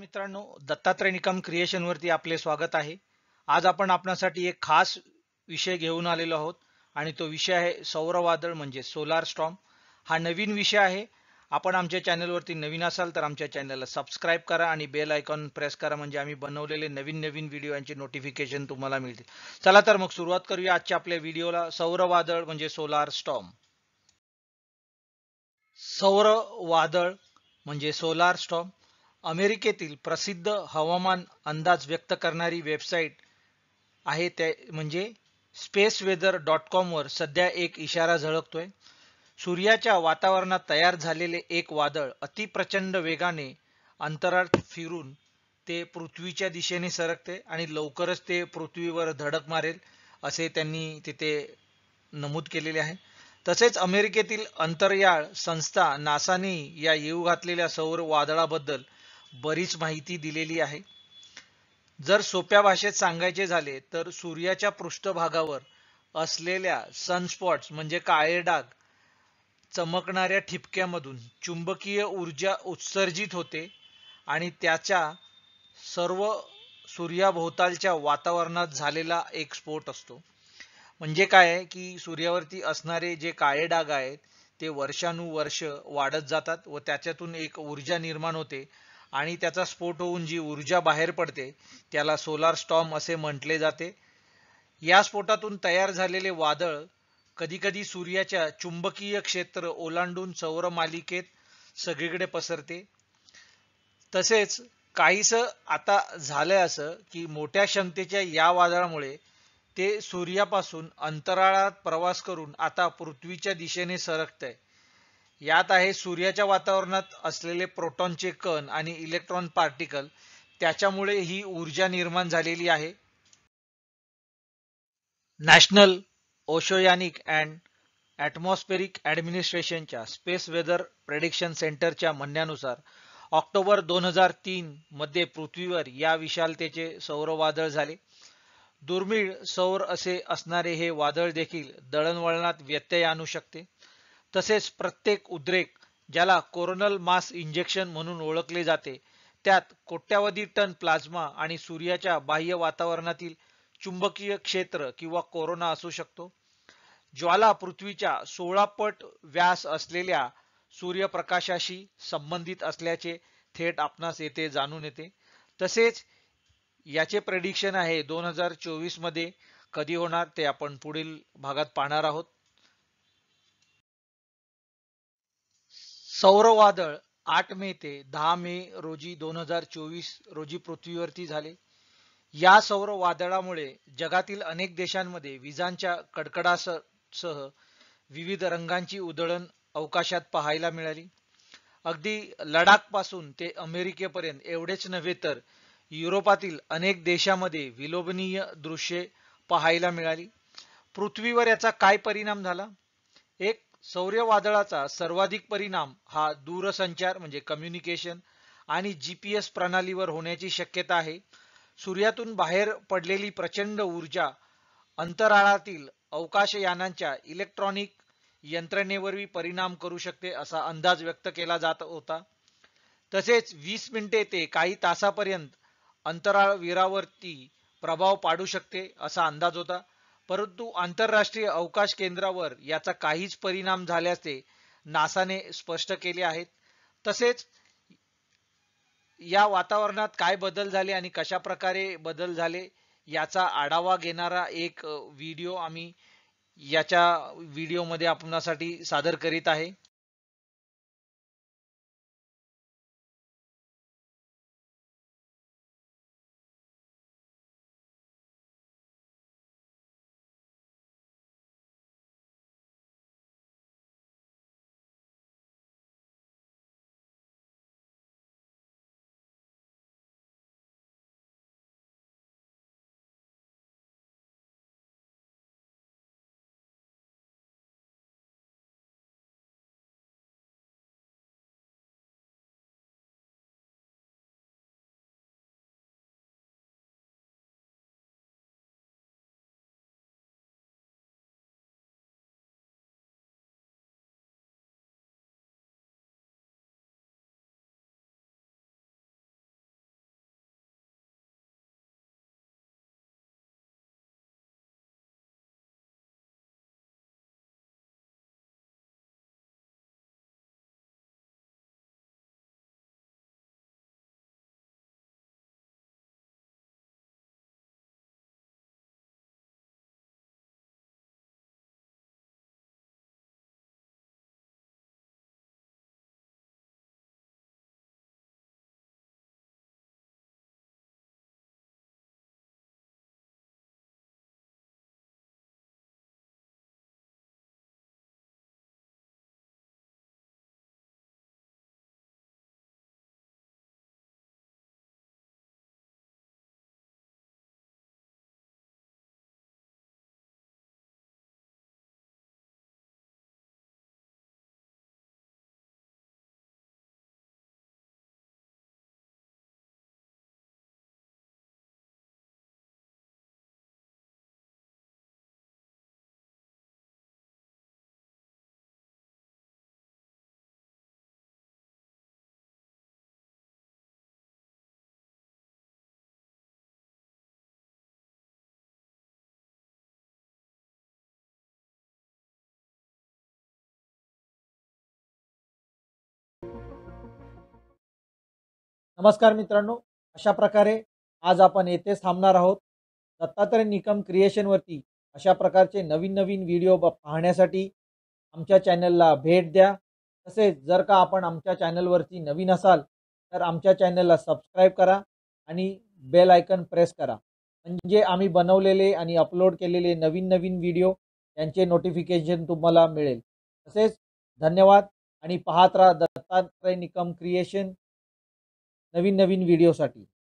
मित्रांनो दत्तात्रय निकम क्रिएशन वरती आपले स्वागत आहे आज आपण आपणासाठी एक खास विषय घेऊन आलेलो आहोत आणि तो विषय आहे सौरवादळ म्हणजे सोलार स्टॉम हा नवीन विषय आहे आपण आमच्या चॅनलवरती नवीन असाल तर आमच्या चॅनलला सबस्क्राईब करा आणि बेल आयकॉन प्रेस करा म्हणजे आम्ही बनवलेले नवीन नवीन व्हिडिओ यांचे नोटिफिकेशन तुम्हाला मिळतील चला तर मग सुरुवात करूया आजच्या आपल्या व्हिडिओला सौरवादळ म्हणजे सोलार स्टॉम सौर वादळ म्हणजे सोलार स्टॉम अमेरिकेतील प्रसिद्ध हवामान अंदाज व्यक्त करणारी वेबसाईट आहे ते म्हणजे स्पेस वेदर डॉट कॉमवर सध्या एक इशारा झळकतोय सूर्याच्या वातावरणात तयार झालेले एक वादळ अतिप्रचंड वेगाने अंतराळ फिरून ते पृथ्वीच्या दिशेने सरकते आणि लवकरच ते पृथ्वीवर धडक मारेल असे त्यांनी तिथे नमूद केलेले आहे तसेच अमेरिकेतील अंतरयाळ संस्था नासानी या येऊ घातलेल्या सौर वादळाबद्दल बरीच माहिती दिलेली आहे जर सोप्या भाषेत सांगायचे झाले तर सूर्याच्या पृष्ठभागावर असलेल्या सनस्पॉट्स म्हणजे काळे डाग चमकणाऱ्या ठिपक्यामधून चुंबकीय ऊर्जा उत्सर्जित होते आणि त्याच्या सर्व सूर्याभोवतालच्या वातावरणात झालेला एक स्फोट असतो म्हणजे काय आहे की सूर्यावरती असणारे जे काळे डाग आहेत ते वर्षानुवर्ष वाढत जातात व त्याच्यातून एक ऊर्जा निर्माण होते आणि त्याचा स्फोट होऊन जी ऊर्जा बाहेर पडते त्याला सोलार स्टॉम असे म्हटले जाते या स्फोटातून तयार झालेले वादळ कधीकधी सूर्याच्या चुंबकीय क्षेत्र ओलांडून सौरमालिकेत सगळीकडे पसरते तसेच काहीस आता झालंय असं की मोठ्या क्षमतेच्या या वादळामुळे ते सूर्यापासून अंतराळात प्रवास करून आता पृथ्वीच्या दिशेने सरकत यात आहे सूर्याच्या वातावरणात असलेले प्रोटॉनचे कण आणि इलेक्ट्रॉन पार्टिकल त्याच्यामुळे ही ऊर्जा निर्माण झालेली आहे नॅशनल ओशोयानिक अँड ॲटमॉस्फेरिक ॲडमिनिस्ट्रेशनच्या स्पेस वेदर प्रेडिक्शन सेंटरच्या म्हणण्यानुसार ऑक्टोबर दोन हजार तीन मध्ये पृथ्वीवर या विशालतेचे सौरवादळ झाले दुर्मिळ सौर असे असणारे हे वादळ देखील दळणवळणात व्यत्यय आणू शकते तसेच प्रत्येक उद्रेक ज्याला कोरोनल मास इंजेक्शन म्हणून ओळखले जाते त्यात कोट्यावधी टन प्लाझ्मा आणि सूर्याच्या बाह्य वातावरणातील चुंबकीय क्षेत्र किंवा कोरोना असू शकतो ज्वाला पृथ्वीच्या सोळा पट व्यास असलेल्या सूर्यप्रकाशाशी संबंधित असल्याचे थेट आपणास येथे जाणून येते तसेच याचे प्रेडिक्शन आहे दोन हजार चोवीस मध्ये कधी होणार ते आपण पुढील भागात पाहणार आहोत सौरवादळ आठ मे ते दहा मे रोजी दोन हजार चोवीस रोजी पृथ्वीवरती झाले या सौर वादळामुळे जगातील अनेक देशांमध्ये विजांच्या सह विविध रंगांची उधळण अवकाशात पाहायला मिळाली अगदी लडाख पासून ते अमेरिकेपर्यंत एवढेच नव्हे तर युरोपातील अनेक देशामध्ये विलोभनीय दृश्ये पाहायला मिळाली पृथ्वीवर याचा काय परिणाम झाला एक सौर्य वादळाचा सर्वाधिक परिणाम हा दूरसंचार म्हणजे कम्युनिकेशन आणि जी पी एस प्रणालीवर होण्याची शक्यता आहे सूर्यातून बाहेर पडलेली प्रचंड ऊर्जा अंतराळातील अवकाशयानांच्या इलेक्ट्रॉनिक यंत्रणेवरही परिणाम करू शकते असा अंदाज व्यक्त केला जात होता तसेच वीस मिनिटे ते काही तासापर्यंत अंतराळवीरावरती प्रभाव पाडू शकते असा अंदाज होता परंतु आंतरराष्ट्रीय अवकाश केंद्रावर याचा काहीच परिणाम झाल्याचे नासाने स्पष्ट केले आहेत तसेच या वातावरणात काय बदल झाले आणि कशा प्रकारे बदल झाले याचा आढावा घेणारा एक व्हिडिओ आम्ही याच्या व्हिडिओमध्ये आपणासाठी सादर करीत आहे नमस्कार मित्रांनो अशा प्रकारे आज आपण येथेच थांबणार आहोत दत्तात्रय निकम क्रिएशनवरती अशा प्रकारचे नवीन नवीन व्हिडिओ पाहण्यासाठी आमच्या चॅनलला भेट द्या तसेच जर का आपण आमच्या चॅनलवरती नवीन असाल तर आमच्या चॅनलला सबस्क्राईब करा आणि बेल आयकन प्रेस करा म्हणजे आम्ही बनवलेले आणि अपलोड केलेले नवीन नवीन व्हिडिओ यांचे नोटिफिकेशन तुम्हाला मिळेल तसेच धन्यवाद आणि पाहत राहा दत्तात्रय निकम क्रिएशन नवीन नवीन व्हिडिओसाठी